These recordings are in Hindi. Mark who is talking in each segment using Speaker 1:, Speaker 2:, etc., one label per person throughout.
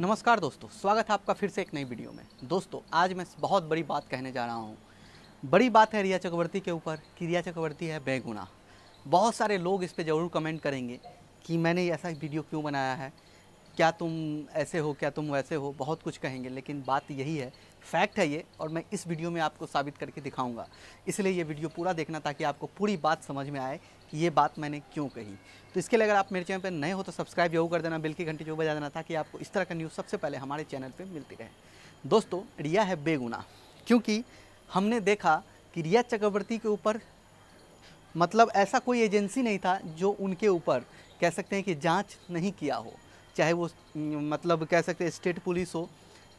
Speaker 1: नमस्कार दोस्तों स्वागत है आपका फिर से एक नई वीडियो में दोस्तों आज मैं बहुत बड़ी बात कहने जा रहा हूँ बड़ी बात है रिया चक्रवर्ती के ऊपर कि रिया चक्रवर्ती है बेगुना बहुत सारे लोग इस पर ज़रूर कमेंट करेंगे कि मैंने ऐसा वीडियो क्यों बनाया है क्या तुम ऐसे हो क्या तुम वैसे हो बहुत कुछ कहेंगे लेकिन बात यही है फैक्ट है ये और मैं इस वीडियो में आपको साबित करके दिखाऊंगा इसलिए ये वीडियो पूरा देखना ताकि आपको पूरी बात समझ में आए कि ये बात मैंने क्यों कही तो इसके लिए अगर आप मेरे चैनल पर नए हो तो सब्सक्राइब जरूर कर देना बिल की घंटी जो बजा देना ताकि आपको इस तरह का न्यूज़ सबसे पहले हमारे चैनल पर मिलती रहे दोस्तों रिया है बेगुना क्योंकि हमने देखा कि रिया चक्रवर्ती के ऊपर मतलब ऐसा कोई एजेंसी नहीं था जो उनके ऊपर कह सकते हैं कि जांच नहीं किया हो चाहे वो मतलब कह सकते हैं स्टेट पुलिस हो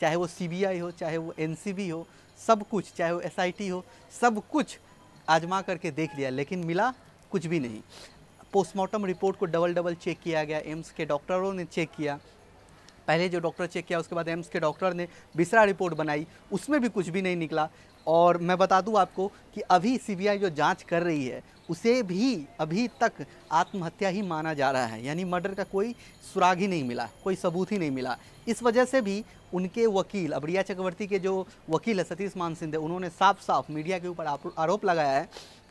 Speaker 1: चाहे वो सीबीआई हो चाहे वो एनसीबी हो सब कुछ चाहे वो एसआईटी हो सब कुछ आजमा करके देख लिया लेकिन मिला कुछ भी नहीं पोस्टमार्टम रिपोर्ट को डबल डबल चेक किया गया एम्स के डॉक्टरों ने चेक किया पहले जो डॉक्टर चेक किया उसके बाद एम्स के डॉक्टर ने बिसरा रिपोर्ट बनाई उसमें भी कुछ भी नहीं निकला और मैं बता दूं आपको कि अभी सीबीआई जो जांच कर रही है उसे भी अभी तक आत्महत्या ही माना जा रहा है यानी मर्डर का कोई सुराग ही नहीं मिला कोई सबूत ही नहीं मिला इस वजह से भी उनके वकील अबड़िया चक्रवर्ती के जो वकील है सतीश मान सिंधे उन्होंने साफ साफ मीडिया के ऊपर आरोप लगाया है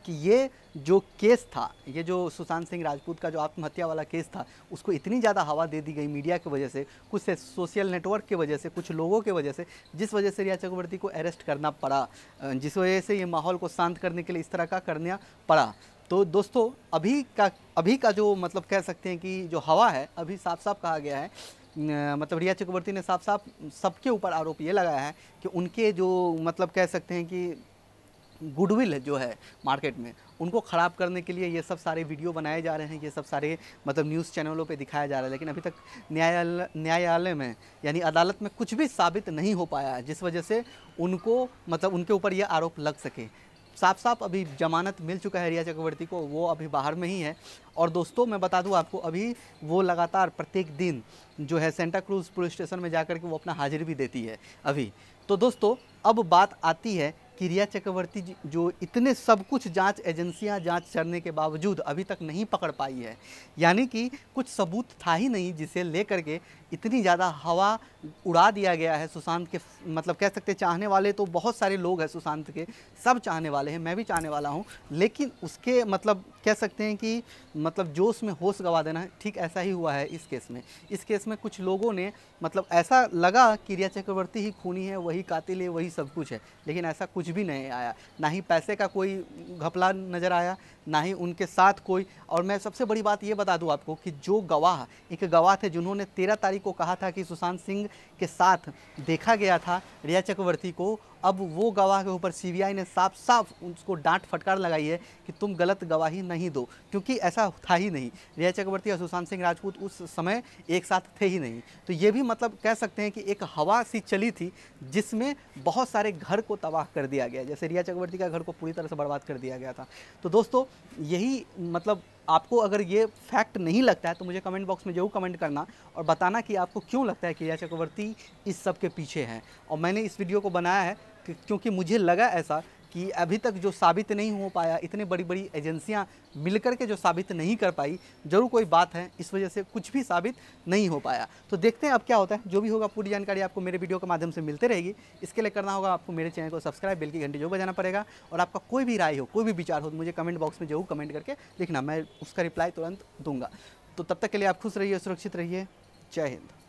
Speaker 1: कि ये जो केस था ये जो सुशांत सिंह राजपूत का जो आत्महत्या वाला केस था उसको इतनी ज़्यादा हवा दे दी गई मीडिया की वजह से कुछ से सोशल नेटवर्क की वजह से कुछ लोगों की वजह से जिस वजह से रिया चक्रवर्ती को अरेस्ट करना पड़ा जिस वजह से ये माहौल को शांत करने के लिए इस तरह का करना पड़ा तो दोस्तों अभी का अभी का जो मतलब कह सकते हैं कि जो हवा है अभी साफ साफ कहा गया है मतलब रिया चक्रवर्ती ने साफ साफ सबके ऊपर आरोप ये लगाया है कि उनके जो मतलब कह सकते हैं कि गुडविल जो है मार्केट में उनको ख़राब करने के लिए ये सब सारे वीडियो बनाए जा रहे हैं ये सब सारे मतलब न्यूज़ चैनलों पे दिखाया जा रहा है लेकिन अभी तक न्यायालय न्यायालय में यानी अदालत में कुछ भी साबित नहीं हो पाया है जिस वजह से उनको मतलब उनके ऊपर ये आरोप लग सके साफ साफ अभी जमानत मिल चुका है रिया चक्रवर्ती को वो अभी बाहर में ही है और दोस्तों मैं बता दूं आपको अभी वो लगातार प्रत्येक दिन जो है सेंटा क्रूज़ पुलिस स्टेशन में जा के वो अपना हाजिर भी देती है अभी तो दोस्तों अब बात आती है किरिया चक्रवर्ती जो इतने सब कुछ जांच एजेंसियां जांच करने के बावजूद अभी तक नहीं पकड़ पाई है यानी कि कुछ सबूत था ही नहीं जिसे लेकर के इतनी ज़्यादा हवा उड़ा दिया गया है सुशांत के मतलब कह सकते हैं चाहने वाले तो बहुत सारे लोग हैं सुशांत के सब चाहने वाले हैं मैं भी चाहने वाला हूँ लेकिन उसके मतलब कह सकते हैं कि मतलब जोश में होश गवा देना है ठीक ऐसा ही हुआ है इस केस में इस केस में कुछ लोगों ने मतलब ऐसा लगा कि रिया चक्रवर्ती ही खूनी है वही कातिल है वही सब कुछ है लेकिन ऐसा कुछ भी नहीं आया ना ही पैसे का कोई घपला नज़र आया ना ही उनके साथ कोई और मैं सबसे बड़ी बात ये बता दूँ आपको कि जो गवाह एक गवाह थे जिन्होंने तेरह तारीख तिवारी को कहा था कि सुशांत सिंह के साथ देखा गया था रिया चक्रवर्ती को अब वो गवाह के ऊपर सीबीआई ने साफ साफ उसको डांट फटकार लगाई है कि तुम गलत गवाही नहीं दो क्योंकि ऐसा था ही नहीं रिया चक्रवर्ती और सुशांत सिंह राजपूत उस समय एक साथ थे ही नहीं तो ये भी मतलब कह सकते हैं कि एक हवा सी चली थी जिसमें बहुत सारे घर को तबाह कर दिया गया जैसे रिया चक्रवर्ती का घर को पूरी तरह से बर्बाद कर दिया गया था तो दोस्तों यही मतलब आपको अगर ये फैक्ट नहीं लगता है तो मुझे कमेंट बॉक्स में जरूर कमेंट करना और बताना कि आपको क्यों लगता है कि या चक्रवर्ती इस सब के पीछे हैं और मैंने इस वीडियो को बनाया है क्योंकि मुझे लगा ऐसा कि अभी तक जो साबित नहीं हो पाया इतने बड़ी बड़ी एजेंसियां मिलकर के जो साबित नहीं कर पाई जरूर कोई बात है इस वजह से कुछ भी साबित नहीं हो पाया तो देखते हैं अब क्या होता है जो भी होगा पूरी जानकारी आपको मेरे वीडियो के माध्यम से मिलते रहेगी इसके लिए करना होगा आपको मेरे चैनल को सब्सक्राइब बिल की घंटी जो बजाना पड़ेगा और आपका कोई भी राय हो कोई भी विचार हो तो मुझे कमेंट बॉक्स में जरूर कमेंट करके लिखना मैं उसका रिप्लाई तुरंत दूंगा तो तब तक के लिए आप खुश रहिए सुरक्षित रहिए जय हिंद